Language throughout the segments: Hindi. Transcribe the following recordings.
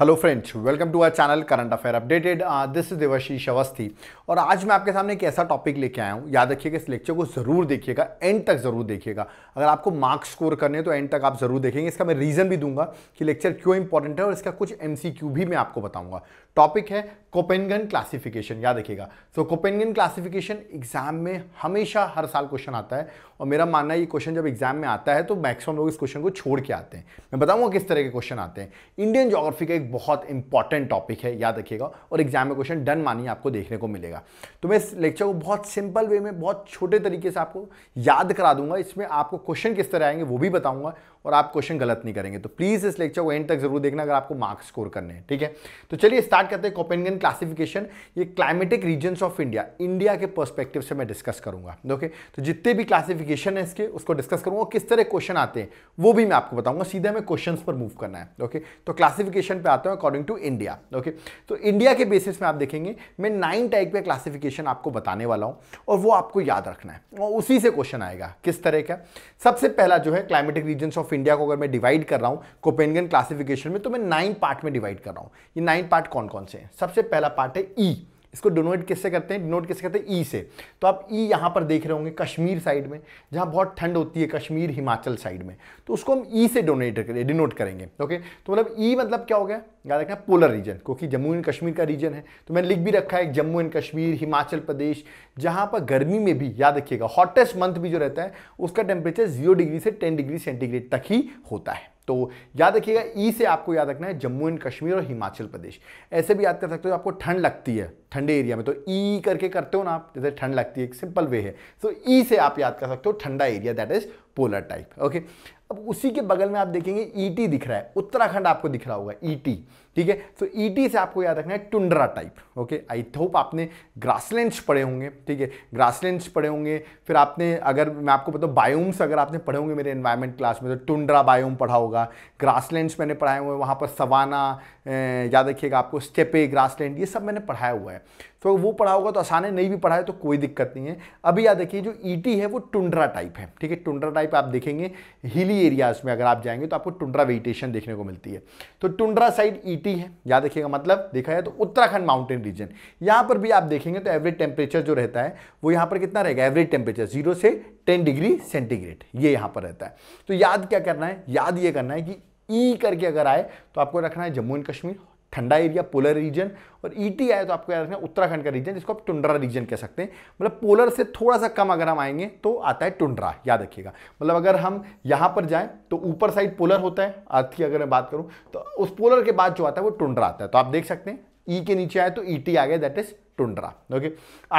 Hello friends welcome to our channel current affair updated this is Devashish Awasthi और आज मैं आपके सामने एक ऐसा टॉपिक लेके आया हूँ याद रखिएगा इस लेक्चर को ज़रूर देखिएगा एंड तक ज़रूर देखिएगा अगर आपको मार्क्स स्कोर करने तो एंड तक आप ज़रूर देखेंगे इसका मैं रीज़न भी दूंगा कि लेक्चर क्यों इंपॉर्टेंट है और इसका कुछ एम भी मैं आपको बताऊँगा टॉपिक है कोपेनगन क्लासिफिकेशन याद रखिएगा सो कोपेनगन क्लासिफिकेशन एग्जाम में हमेशा हर साल क्वेश्चन आता है और मेरा मानना है ये क्वेश्चन जब एग्जाम में आता है तो मैक्सिमम लोग इस क्वेश्चन को छोड़ के आते हैं मैं बताऊंगा किस तरह के क्वेश्चन आते हैं इंडियन जोग्राफी का एक बहुत इंपॉर्टेंट टॉपिक है याद रखिएगा और एग्जाम में क्वेश्चन डन मानिए आपको देखने को मिलेगा तो मैं इस लेक्चर को बहुत सिंपल वे में बहुत छोटे तरीके से आपको याद करा दूंगा इसमें आपको क्वेश्चन किस तरह आएंगे वो भी बताऊंगा और आप क्वेश्चन गलत नहीं करेंगे तो प्लीज़ इस लेक्चर को एंड तक जरूर देखना अगर आपको मार्क्स स्कोर करने हैं ठीक है तो चलिए स्टार्ट करते हैं कोपेनगन क्लासिफिकेशन ये climatic region of India India के पर्सपेक्टिव से मैं डिस्कस करूंगा ओके तो जितने भी क्लासिफिकेशन है इसके उसको डिस्कस करूंगा किस तरह क्वेश्चन आते हैं वो भी मैं आपको बताऊंगा सीधे हमें क्वेश्चन पर मूव करना है ओके तो क्लासिफिकेशन पर आता हूँ अकॉर्डिंग टू इंडिया ओके तो इंडिया के बेसिस में आप देखेंगे मैं नाइन टाइप का क्लासिफिकेशन आपको बताने वाला हूँ और वो आपको याद रखना है और उसी से क्वेश्चन आएगा किस तरह का सबसे पहला जो है क्लाइमेटिक रीजन ऑफ इंडिया को अगर मैं डिवाइड कर रहा हूँ कोपेनगन क्लासिफिकेशन में तो मैं नाइन पार्ट में डिवाइड कर रहा हूँ ये नाइन पार्ट कौन कौन से हैं सबसे पहला पार्ट है ई e. इसको डोनोट किससे करते हैं डिनोट किससे करते हैं ई e से तो आप ई e यहाँ पर देख रहे होंगे कश्मीर साइड में जहाँ बहुत ठंड होती है कश्मीर हिमाचल साइड में तो उसको हम ई e से डोनेट करें डिनोट करेंगे ओके तो मतलब ई मतलब क्या हो गया याद रखना पोलर रीजन क्योंकि जम्मू एंड कश्मीर का रीजन है तो मैंने लिख भी रखा है जम्मू एंड कश्मीर हिमाचल प्रदेश जहाँ पर गर्मी में भी याद रखिएगा हॉटेस्ट मंथ भी जो रहता है उसका टेम्परेचर जीरो डिग्री से टेन डिग्री सेंटीग्रेड तक ही होता है तो याद रखिएगा ई e से आपको याद रखना है जम्मू एंड कश्मीर और हिमाचल प्रदेश ऐसे भी याद कर सकते हो आपको ठंड लगती है ठंडे एरिया में तो ई e करके करते हो ना आप जैसे ठंड लगती है एक सिंपल वे है सो ई e से आप याद कर सकते हो ठंडा area that is polar type okay अब उसी के बगल में आप देखेंगे ईटी दिख रहा है उत्तराखंड आपको दिख रहा होगा ईटी ठीक है सो ईटी e से आपको याद रखना है tundra type okay I hope आपने ग्रासलैंड्स पढ़े होंगे ठीक है ग्रासलैंड्स पढ़े होंगे फिर आपने अगर मैं आपको बताऊँ बायोम्स अगर आपने पढ़े होंगे मेरे एनवायरमेंट क्लास में तो टुंडरा बायोम पढ़ा होगा ग्रासलैंड्स मैंने पढ़ाए हुए वहाँ पर सवाना याद रखिएगा आपको स्टेपे ग्रासलैंड ये सब मैंने पढ़ाया हुआ है तो वो पढ़ा होगा तो आसान है नहीं भी पढ़ा है तो कोई दिक्कत नहीं है अभी याद रखिए जो ई e है वो टुंडरा टाइप है ठीक है टुंडरा टाइप आप देखेंगे हिली एरियाज में अगर आप जाएंगे तो आपको टुंड्रा वेजिटेशन देखने को मिलती है तो tundra side E e city है याद रखिएगा मतलब देखा जाए तो उत्तराखंड माउंटेन रीजन यहाँ पर भी आप देखेंगे तो एवरेज टेम्परेचर जो रहता है वो यहाँ पर कितना रहेगा एवरेज टेम्परेचर जीरो से टेन डिग्री सेंटीग्रेड ये यहाँ पर रहता है तो याद क्या करना है याद ये करना है कि ई e करके अगर आए तो आपको रखना है जम्मू एंड कश्मीर ठंडा एरिया पोलर रीजन और ईटी e आए तो आपको याद रखना उत्तराखंड का रीजन जिसको आप टुंड्रा रीजन कह सकते हैं मतलब पोलर से थोड़ा सा कम अगर हम आएंगे तो आता है टुंड्रा याद रखिएगा मतलब अगर हम यहाँ पर जाएँ तो ऊपर साइड पोलर होता है अर्थ की अगर मैं बात करूँ तो उस पोलर के बाद जो आता है वो टुंड्रा आता है तो आप देख सकते हैं ई e के नीचे आए तो ई e आ गया दैट इज टुंड्रा ओके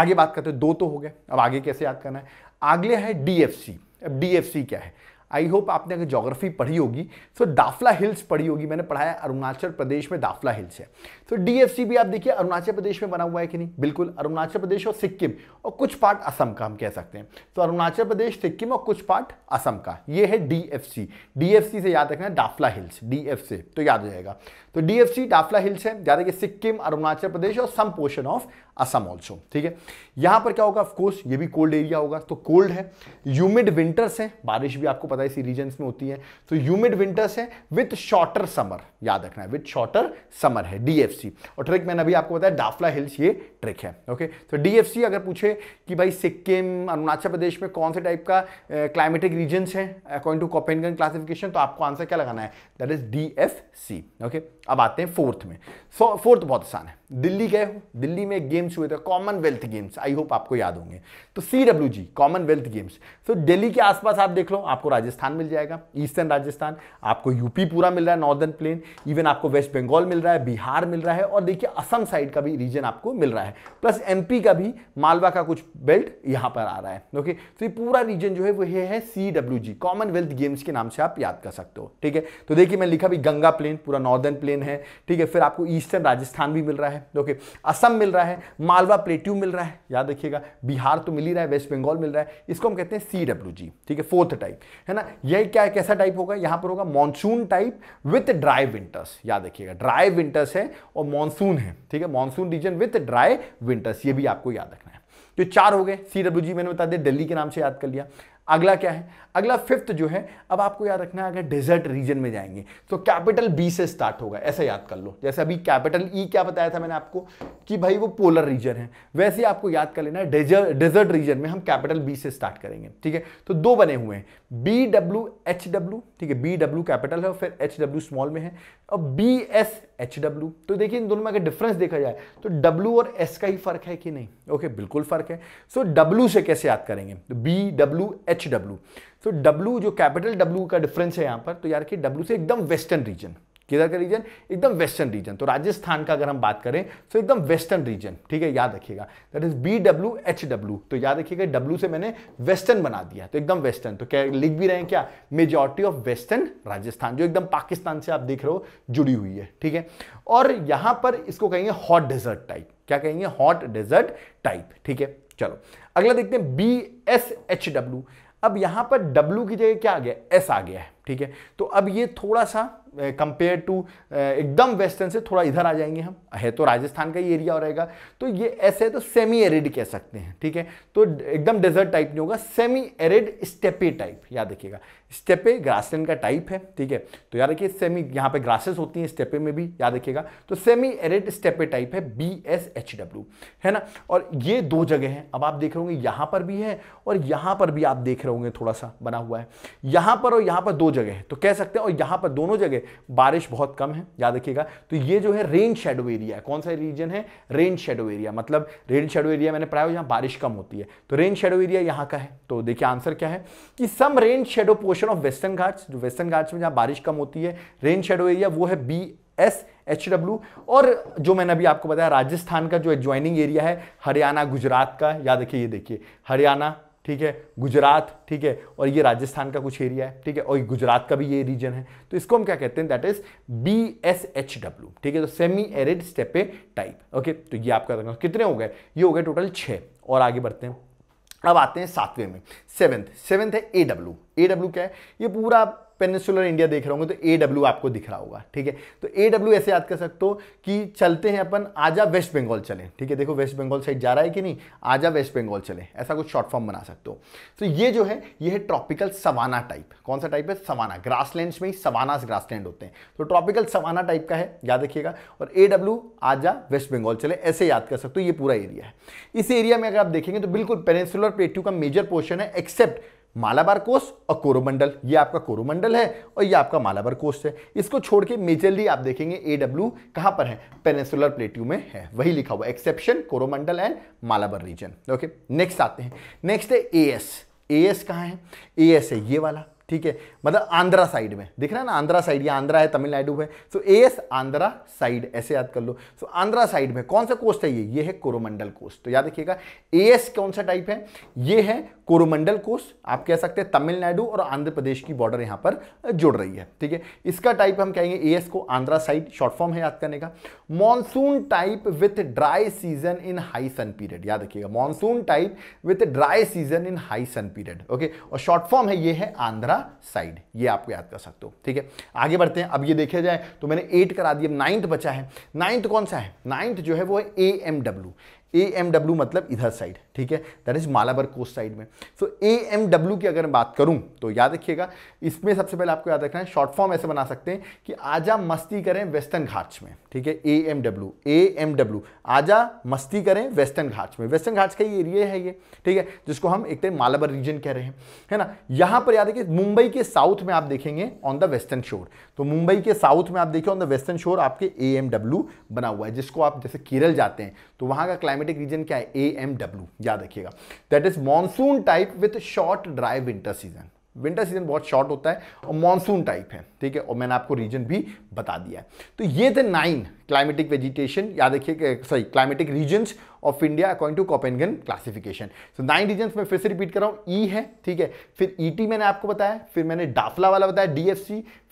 आगे बात करते हैं दो तो हो गए अब आगे कैसे याद करना है अगले है डी एफ सी अब डी एफ सी क्या है आई होप आपने अगर जोग्राफी पढ़ी होगी तो दाफला हिल्स पढ़ी होगी मैंने पढ़ाया अरुणाचल प्रदेश में दाफला हिल्स है तो डीएफसी भी आप देखिए अरुणाचल प्रदेश में बना हुआ है कि नहीं बिल्कुल अरुणाचल प्रदेश और सिक्किम और कुछ पार्ट असम का हम कह सकते हैं तो अरुणाचल प्रदेश सिक्किम और कुछ पार्ट असम का ये है डीएफसी डीएफसी से याद रखना दाफला हिल्स डीएफ से तो याद हो जाएगा तो डीएफसी डाफला हिल्स है ज़्यादा कि सिक्किम अरुणाचल प्रदेश और some portion of Assam also ठीक है यहां पर क्या होगा ऑफकोर्स ये भी कोल्ड एरिया होगा तो कोल्ड है ह्यूमिड विंटर्स है बारिश भी आपको पता है इसी रीजन में होती है तो ह्यूमिड विंटर्स है विथ शॉर्टर समर याद रखना है विथ शॉर्टर समर है डीएफसी और ट्रिक मैंने अभी आपको बताया डाफला हिल्स ये ट्रिक है ओके तो डीएफसी अगर पूछे कि भाई सिक्किम अरुणाचल प्रदेश में कौन से टाइप का क्लाइमेटिक रीजन है अकॉर्डिंग टू कॉपेनगन क्लासिफिकेशन तो आपको आंसर क्या लगाना है दैट इज डी ओके अब आते हैं फोर्थ में सो फोर्थ बहुत आसान है दिल्ली गए हो दिल्ली में गेम्स हुए थे कॉमनवेल्थ गेम्स आई होप आपको याद होंगे तो C W G Commonwealth Games तो दिल्ली के आसपास आप देख लो आपको राजस्थान मिल जाएगा ईस्टर्न राजस्थान आपको यूपी पूरा मिल रहा है नॉर्दर्न प्लेन इवन आपको वेस्ट बंगाल मिल रहा है बिहार मिल रहा है और देखिए असम साइड का भी रीजन आपको मिल रहा है प्लस एम का भी मालवा का कुछ बेल्ट यहाँ पर आ रहा है ओके तो ये पूरा रीजन जो है वो ये है C W G Commonwealth Games के नाम से आप याद कर सकते हो ठीक है तो देखिए मैं लिखा भी गंगा प्लेन पूरा नॉर्दर्न प्लेन है ठीक है फिर आपको ईस्टर्न राजस्थान भी मिल रहा है है ओके असम मिल रहा है मालवा प्लेट्यू मिल रहा है याद रखिएगा बिहार तो मिल ही रहा है वेस्ट बंगाल मिल रहा है इसको हम कहते हैं सी डब्ल्यू जी ठीक है फोर्थ टाइप है ना यही क्या कैसा टाइप होगा यहाँ पर होगा monsoon type with dry winters याद रखिएगा ड्राई विंटर्स है और मानसून है ठीक है monsoon region with dry winters ये भी आपको याद रखना है जो तो चार हो गए सी डब्ल्यू जी मैंने बता दिया दिल्ली के नाम से याद कर लिया अगला क्या है अगला फिफ्थ जो है अब आपको याद रखना है अगर डेजर्ट रीजन में जाएंगे तो कैपिटल बी से स्टार्ट होगा ऐसा याद कर लो जैसे अभी कैपिटल ई e क्या बताया था मैंने आपको कि भाई वो पोलर रीजन है वैसे आपको याद कर लेना है डेजर्ट रीजन में हम कैपिटल बी से स्टार्ट करेंगे ठीक है तो दो बने हुए हैं बी डब्ल्यू एच डब्ल्यू ठीक है बी डब्ल्यू कैपिटल है और फिर एच डब्ल्यू स्मॉल में है और बी एस एच डब्ल्यू तो देखिए इन दोनों में अगर डिफरेंस देखा जाए तो डब्ल्यू और एस का ही फर्क है कि नहीं ओके बिल्कुल फर्क है सो so, डब्ल्यू से कैसे याद करेंगे B W H W so W जो कैपिटल डब्ल्यू का डिफरेंस है यहाँ पर तो यार कि डब्ल्यू से एकदम वेस्टर्न रीजन किधर का रीजन एकदम वेस्टर्न रीजन तो राजस्थान का अगर हम बात करें तो एकदम वेस्टर्न रीजन ठीक है याद रखिएगा that is B W H W तो याद रखिएगा डब्ल्यू से मैंने वेस्टर्न बना दिया तो एकदम वेस्टर्न तो क्या लिख भी रहे हैं क्या मेजोरिटी ऑफ वेस्टर्न राजस्थान जो एकदम पाकिस्तान से आप देख रहे हो जुड़ी हुई है ठीक है और यहां पर इसको कहेंगे हॉट डेजर्ट टाइप क्या कहेंगे हॉट डेजर्ट टाइप ठीक है चलो अगला देखते हैं बी एस एच डब्ल्यू अब यहां पर डब्ल्यू की जगह क्या आ गया एस आ गया है ठीक है तो अब ये थोड़ा सा कंपेयर टू एकदम वेस्टर्न से थोड़ा इधर आ जाएंगे हम है तो राजस्थान का ही एरिया हो रहेगा तो ये ऐसे तो सेमी एरिड कह सकते हैं ठीक है तो एकदम डेजर्ट टाइप नहीं होगा सेमी एरिड स्टेपे टाइप याद रखिएगा स्टेपे ग्रासलैंड का टाइप है ठीक है तो याद रखिए सेमी यहाँ पे ग्रासेस होती हैं स्टेपे में भी याद रखिएगा तो सेमी एरिड स्टेपे टाइप है बी एस एच डब्ल्यू है ना और ये दो जगह हैं अब आप देख रहे होंगे यहाँ पर भी है और यहाँ पर भी आप देख रहे होंगे थोड़ा सा बना हुआ है यहाँ पर और यहाँ पर दो जगह है तो कह सकते हैं और यहाँ पर दोनों जगह बारिश बहुत कम है याद रखिएगा तो ये जो है रेन शेडो एरिया है कौन सा रीजन है रेन शेडो एरिया मतलब रेन शेडो एरिया मैंने पढ़ाया यहाँ बारिश कम होती है तो रेन शेडो एरिया यहाँ का है तो देखिए आंसर क्या है कि some rain shadow portion of western Ghats जो वेस्टर्न घाट्स में जहाँ बारिश कम होती है रेन शेडो एरिया वो है बी एस एच डब्ल्यू और जो मैंने अभी आपको बताया राजस्थान का जो एडजॉइनिंग एरिया है हरियाणा गुजरात का याद रखिए ये देखिए हरियाणा ठीक है गुजरात ठीक है और ये राजस्थान का कुछ एरिया है ठीक है और गुजरात का भी ये रीजन है तो इसको हम क्या कहते हैं that is B S H W ठीक है तो semi arid steppe type okay तो ये आपका कितने हो गए ये हो गए टोटल छः और आगे बढ़ते हैं अब आते हैं सातवें में सेवेंथ सेवेंथ है ए डब्ल्यू ए डब्ल्यू क्या है ये पूरा पेनिसुलर इंडिया देख रहे होंगे तो ए डब्ल्यू आपको दिख रहा होगा ठीक है तो ए डब्ल्यू ऐसे याद कर सकते हो कि चलते हैं अपन आजा वेस्ट बंगाल चले ठीक है देखो वेस्ट बंगाल साइड जा रहा है कि नहीं आजा वेस्ट बंगाल चले ऐसा कुछ शॉर्ट फॉर्म बना सकते हो तो ये जो है ये है ट्रॉपिकल सवाना टाइप कौन सा टाइप है सवाना ग्रास में ही सवाना ग्रास होते हैं तो ट्रॉपिकल सवाना टाइप का है याद रखिएगा और ए डब्ल्यू आजा वेस्ट बंगाल चले ऐसे याद कर सकते हो ये पूरा एरिया है इस एरिया में अगर आप देखेंगे तो बिल्कुल पेनिसुलर प्लेट्यू का मेजर पोर्शन है एक्सेप्ट मालाबार कोस और कोरोमंडल ये आपका कोरोमंडल है और ये आपका मालाबार कोस है इसको छोड़ के मेजरली आप देखेंगे ए डब्ल्यू कहाँ पर है पेनेसुलर प्लेट्यू में है वही लिखा हुआ exception Coromandel and Malabar region okay next आते हैं नेक्स्ट है ए एस ए एस कहाँ है ए एस है ये वाला ठीक है मतलब आंध्रा साइड में दिख रहा है ना आंध्रा साइड या आंध्रा है तमिलनाडु है so A S Andhra side ऐसे याद कर लो सो आंध्रा साइड में कौन सा कोस्ट है ये ये है कोरोमंडल कोस्ट तो याद रखिएगा ए एस कौन सा टाइप है ये है कोरोमंडल कोस्ट आप कह सकते हैं तमिलनाडु और आंध्र प्रदेश की बॉर्डर यहाँ पर जुड़ रही है ठीक है इसका टाइप हम कहेंगे ए एस को आंध्रा साइड शॉर्ट फॉर्म है याद करने का monsoon type with dry season in high sun period याद रखिएगा monsoon type with dry season in high sun period okay और शॉर्ट फॉर्म है ये है आंध्रा साइड ये आपको याद कर सकते हो ठीक है आगे बढ़ते हैं अब ये देखा जाए तो मैंने एट करा दिया नाइन्थ बचा है नाइन्थ कौन सा है नाइन्थ जो है वो है A M W A M W मतलब इधर साइड ठीक है that is Malabar coast side में सो ए एम डब्ल्यू की अगर मैं बात करूं तो याद रखिएगा इसमें सबसे पहले आपको याद रखना है शॉर्ट फॉर्म ऐसे बना सकते हैं कि आजा मस्ती करें वेस्टर्न घाट्स में ठीक है A M W A M W आजा मस्ती करें वेस्टर्न घाट्स में वेस्टर्न घाट्स का ये एरिया है ये ठीक है जिसको हम एक तरह मालाबार रीजन कह रहे हैं है ना यहां पर याद रखिए मुंबई के साउथ में आप देखेंगे ऑन द वेस्टर्न शोर तो मुंबई के साउथ में आप देखिए ऑन द वेस्टर्न शोर आपके ए एम डब्ल्यू बना हुआ है जिसको आप जैसे केरल जाते हैं तो वहां का क्लाइमेटिक रीजन क्या है ए एम डब्ल्यू याद रखिएगा that is monsoon type with short dry winter season winter season बहुत शॉर्ट होता है और मॉनसून टाइप है ठीक है और मैंने आपको रीजन भी बता दिया है तो ये थे नाइन क्लाइमेटिक वेजिटेशन या देखिए sorry climatic regions of India according to Koppen classification so nine region मैं फिर से रिपीट कर रहा हूँ ई e है ठीक है फिर ई e मैंने आपको बताया फिर मैंने डाफला वाला बताया डी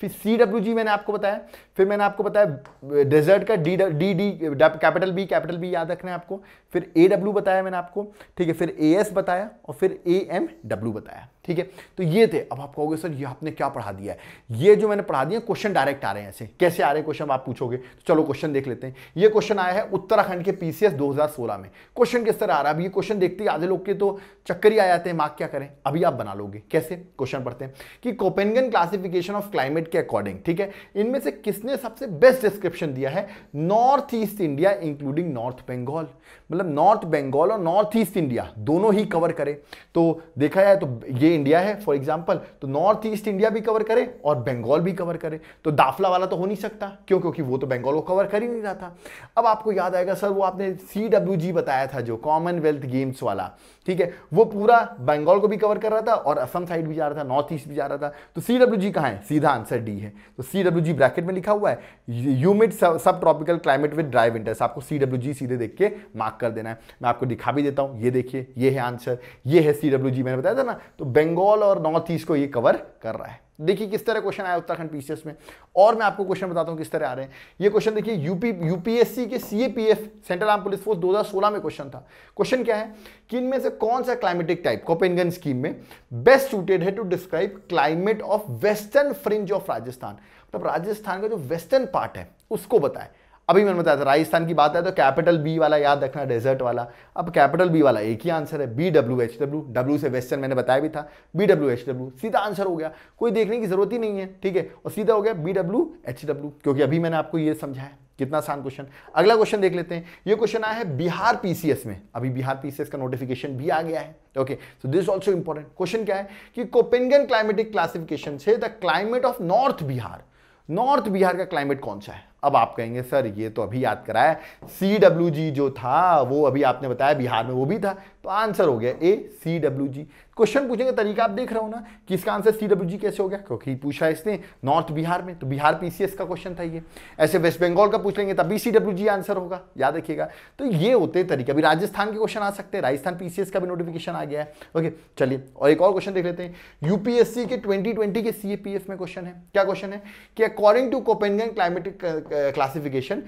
फिर सी मैंने आपको बताया फिर मैंने आपको बताया डेजर्ट का D D D capital B capital B याद रखना है आपको फिर ए बताया मैंने आपको ठीक है फिर ए बताया और फिर ए एम डब्ल्यू बताया ठीक है तो ये थे अब आप कहोगे सर ये आपने क्या पढ़ा दिया है ये जो मैंने पढ़ा दिया क्वेश्चन डायरेक्ट आ रहे हैं ऐसे कैसे आ रहे हैं क्वेश्चन आप पूछोगे तो चलो क्वेश्चन क्वेश्चन देख लेते हैं ये क्वेश्चन आया है उत्तराखंड के पीसीएस 2016 में क्वेश्चन किस तरह आ रहा है अभी ये क्वेश्चन देखते ही आधे लोग के तो चक्कर ही आ जाते हैं मार्क क्या करें अभी आप बना लोगे कैसे क्वेश्चन पढ़ते हैं कि कोपेनगन क्लासिफिकेशन ऑफ क्लाइमेट के अकॉर्डिंग ठीक है इनमें से किसने सबसे बेस्ट डिस्क्रिप्शन दिया है north east India including north Bengal मतलब नॉर्थ बंगाल और नॉर्थ ईस्ट इंडिया दोनों ही कवर करे तो देखा जाए तो ये इंडिया है फॉर एग्जाम्पल तो नॉर्थ ईस्ट इंडिया भी कवर करे और बंगाल भी कवर करे तो दाफला वाला तो हो नहीं सकता क्यों क्योंकि वो तो बंगाल को कवर कर ही नहीं रहा था अब आपको याद आएगा सर वो आपने सी डब्ल्यू जी बताया था जो कॉमनवेल्थ गेम्स वाला ठीक है वो पूरा बंगाल को भी कवर कर रहा था और असम साइड भी जा रहा था नॉर्थ ईस्ट भी जा रहा था तो सी डब्ल्यू जी कहाँ है सीधा आंसर डी है तो सी डब्ल्यू जी ब्रैकेट में लिखा हुआ है humid sub tropical climate with dry winters आपको सी डब्ल्यू जी सीधे देख के मार्क मार्क कर देना है मैं आपको दिखा भी देता हूँ ये देखिए ये है आंसर ये है सी डब्ल्यू जी मैंने बताया था ना तो बंगाल और नॉर्थ ईस्ट को ये कवर कर रहा है देखिए किस तरह क्वेश्चन आया उत्तराखंड पीसीएस में और मैं आपको क्वेश्चन बताता हूं किस तरह आ रहे हैं ये क्वेश्चन देखिए यूपी यूपीएससी के CAPF central arm police force 2016 में क्वेश्चन था क्वेश्चन क्या है कि इनमें से कौन सा क्लाइमेटिक टाइप कोपेनगन स्कीम में बेस्ट सुटेड है to describe climate of western fringe of Rajasthan मतलब राजस्थान का जो वेस्टर्न पार्ट है उसको बताएं अभी मैंने बताया था राजस्थान की बात है तो कैपिटल बी वाला याद रखना डेजर्ट वाला अब कैपिटल बी वाला एक ही आंसर है B W H W W से वेस्टर्न मैंने बताया भी था बी डब्ल्यू एच डब्ल्यू सीधा आंसर हो गया कोई देखने की जरूरत ही नहीं है ठीक है और सीधा हो गया बी डब्ल्यू एच डब्ल्यू क्योंकि अभी मैंने आपको ये समझाया कितना आसान क्वेश्चन अगला क्वेश्चन देख लेते हैं ये क्वेश्चन आया है बिहार पीसीएस में अभी बिहार पीसीएस का नोटिफिकेशन भी आ गया है okay so this also important question क्या है कि कोपेनगन क्लाइमेटिक क्लासिफिकेशन से the climate of north Bihar north Bihar का क्लाइमेट कौन सा है अब आप कहेंगे सर ये तो अभी याद कराया सी जो था वो अभी आपने बताया बिहार में वो भी था तो आंसर हो गया ए सी डब्ल्यू जी क्वेश्चन पूछने का तरीका आप देख रहे हो ना किसका आंसर सी डब्ल्यू जी कैसे हो गया क्योंकि पूछा इसने नॉर्थ बिहार में तो बिहार पीसीएस का क्वेश्चन था ये ऐसे वेस्ट बंगाल का पूछ लेंगे तभी सी डब्ल्यू जी आंसर होगा याद रखिएगा तो ये होते तरीके अभी राजस्थान के क्वेश्चन आ सकते हैं राजस्थान पीसीएस का भी नोटिफिकेशन आ गया है ओके चलिए और एक और क्वेश्चन देख लेते हैं यूपीएससी के ट्वेंटी ट्वेंटी के सी में क्वेश्चन है क्या क्वेश्चन है कि according to Koppen climatic classification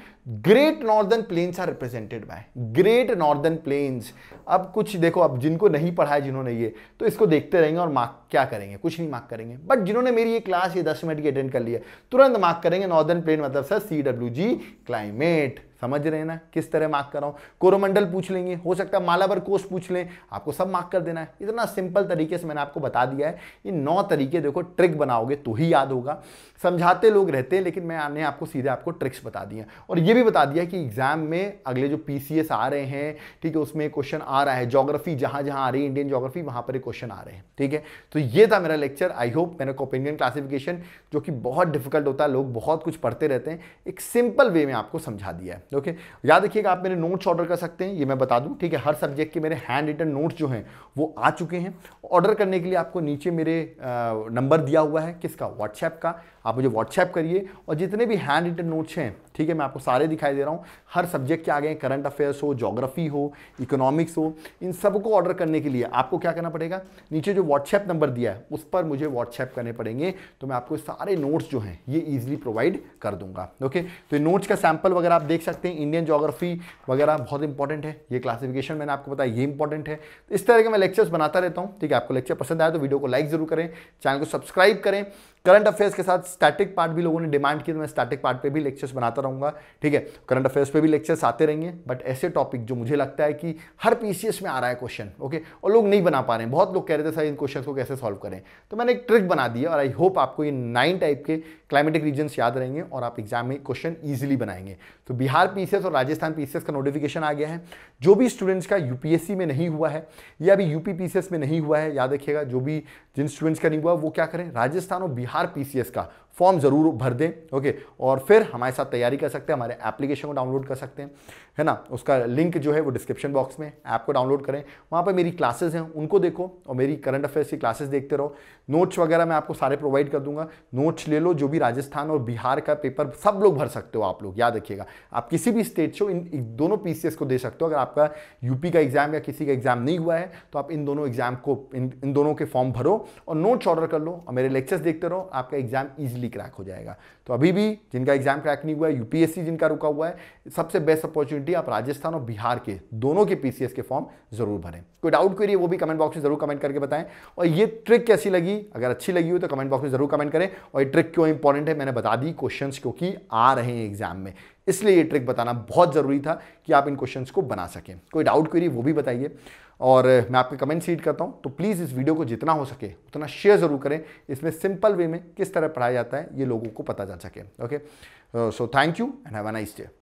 great northern plains are represented by great northern plains अब कुछ कुछ देखो अब जिनको नहीं पढ़ा है जिन्होंने ये तो इसको देखते रहेंगे और मार्क क्या करेंगे कुछ नहीं मार्क करेंगे बट जिन्होंने मेरी ये क्लास ये दस मिनट की अटेंड कर लिया है तुरंत मार्क करेंगे नॉर्दर्न प्लेन मतलब sir C W G climate समझ रहे हैं ना किस तरह मार्क कर रहा हूँ कोरोमंडल पूछ लेंगे हो सकता है मालाबर कोर्स पूछ लें आपको सब मार्क कर देना है इतना सिंपल तरीके से मैंने आपको बता दिया है ये नौ तरीके देखो ट्रिक बनाओगे तो ही याद होगा समझाते लोग रहते हैं लेकिन मैं आने आपको सीधे आपको ट्रिक्स बता दिए और ये भी बता दिया कि एग्जाम में अगले जो पी आ रहे हैं ठीक है उसमें क्वेश्चन आ रहा है जोग्राफी जहाँ जहाँ आ रही है इंडियन जोग्राफी वहाँ पर क्वेश्चन आ रहे हैं ठीक है तो तो ये था मेरा लेक्चर आई होप मैंने ओपिनियन क्लासिफिकेशन जो कि बहुत डिफिकल्ट होता है लोग बहुत कुछ पढ़ते रहते हैं एक सिंपल वे में आपको समझा दिया है ओके याद रखिएगा आप मेरे नोट्स ऑर्डर कर सकते हैं ये मैं बता दूँ ठीक है हर सब्जेक्ट के मेरे हैंड रिटन नोट्स जो हैं वो आ चुके हैं ऑर्डर करने के लिए आपको नीचे मेरे नंबर दिया हुआ है किसका व्हाट्सएप का आप मुझे व्हाट्सएप करिए और जितने भी हैंड रिटन नोट्स हैं ठीक है मैं आपको सारे दिखाई दे रहा हूँ हर सब्जेक्ट के आगे करंट अफेयर्स हो जोग्राफी हो इकोनॉमिक्स हो इन सबको ऑर्डर करने के लिए आपको क्या करना पड़ेगा नीचे जो व्हाट्सएप नंबर दिया है उस पर मुझे व्हाट्सएप करने पड़ेंगे तो मैं आपको सारे नोट्स जो हैं ये ईजिली प्रोवाइड कर दूंगा ओके तो नोट्स का सैम्पल वगैरह आप देख सकते हैं इंडियन जोग्राफी वगैरह बहुत इंपॉर्टेंट है ये क्लासिफिकेशन मैंने आपको बताया ये इंपॉर्टेंट है इस तरह के मैं लेक्चर्स बनाता रहता हूँ ठीक है आपको लेक्चर पसंद आया तो वीडियो को लाइक जरूर करें चैनल को सब्सक्राइब करें करंट अफेयर्स के साथ स्टैटिक पार्ट भी लोगों ने डिमांड किया तो मैं स्टैटिक पार्ट पे भी लेक्चर्स बनाता रहूंगा ठीक है करंट अफेयर्स पे भी लेक्चर्स आते रहेंगे बट ऐसे टॉपिक जो मुझे लगता है कि हर पीसीएस में आ रहा है क्वेश्चन ओके और लोग नहीं बना पा रहे हैं बहुत लोग कह रहे थे सर इन क्वेश्चन को कैसे सॉल्व करें तो मैंने एक ट्रिक बना दिया और आई होप आपको ये नाइन टाइप के क्लाइमेटिक रीजन्स याद रहेंगे और आप एग्जाम में क्वेश्चन ईजिली बनाएंगे तो बिहार पीसीएस और राजस्थान पीसीएस का नोटिफिकेशन आ गया है जो भी स्टूडेंट्स का यूपीएससी में नहीं हुआ है या अभी यूपी पीसीएस में नहीं हुआ है याद रखिएगा जो भी जिन स्टूडेंट्स का नहीं हुआ वो क्या करें राजस्थान और बिहार हर पीसीएस का फॉर्म ज़रूर भर दें ओके और फिर हमारे साथ तैयारी कर सकते हैं हमारे एप्लीकेशन को डाउनलोड कर सकते हैं है ना उसका लिंक जो है वो डिस्क्रिप्शन बॉक्स में ऐप को डाउनलोड करें वहाँ पर मेरी क्लासेज हैं उनको देखो और मेरी करंट अफेयर्स की क्लासेज देखते रहो नोट्स वगैरह मैं आपको सारे प्रोवाइड कर दूंगा नोट्स ले लो जो भी राजस्थान और बिहार का पेपर सब लोग भर सकते हो आप लोग याद रखिएगा आप किसी भी स्टेट से इन दोनों पी को दे सकते हो अगर आपका यूपी का एग्जाम या किसी का एग्जाम नहीं हुआ है तो आप इन दोनों एग्जाम को इन इन दोनों के फॉर्म भरो और नोट्स ऑर्डर कर लो और मेरे लेक्चर्स देखते रहो आपका एग्जाम ईजिली इजीली क्रैक हो जाएगा तो अभी भी जिनका एग्जाम क्रैक नहीं हुआ है यूपीएससी जिनका रुका हुआ है सबसे बेस्ट अपॉर्चुनिटी आप राजस्थान और बिहार के दोनों के पीसीएस के फॉर्म जरूर भरें कोई डाउट करिए वो भी कमेंट बॉक्स में जरूर कमेंट करके बताएं और ये ट्रिक कैसी लगी अगर अच्छी लगी हो तो कमेंट बॉक्स में जरूर कमेंट करें और ये ट्रिक क्यों इंपॉर्टेंट है मैंने बता दी क्वेश्चन क्योंकि आ रहे हैं एग्जाम में इसलिए ये ट्रिक बताना बहुत ज़रूरी था कि आप इन क्वेश्चन को बना सकें कोई डाउट क्वेरी वो भी बताइए और मैं आपके कमेंट्स सीट करता हूँ तो प्लीज़ इस वीडियो को जितना हो सके उतना शेयर ज़रूर करें इसमें सिंपल वे में किस तरह पढ़ाया जाता है ये लोगों को पता जा सके okay so thank you and have a nice day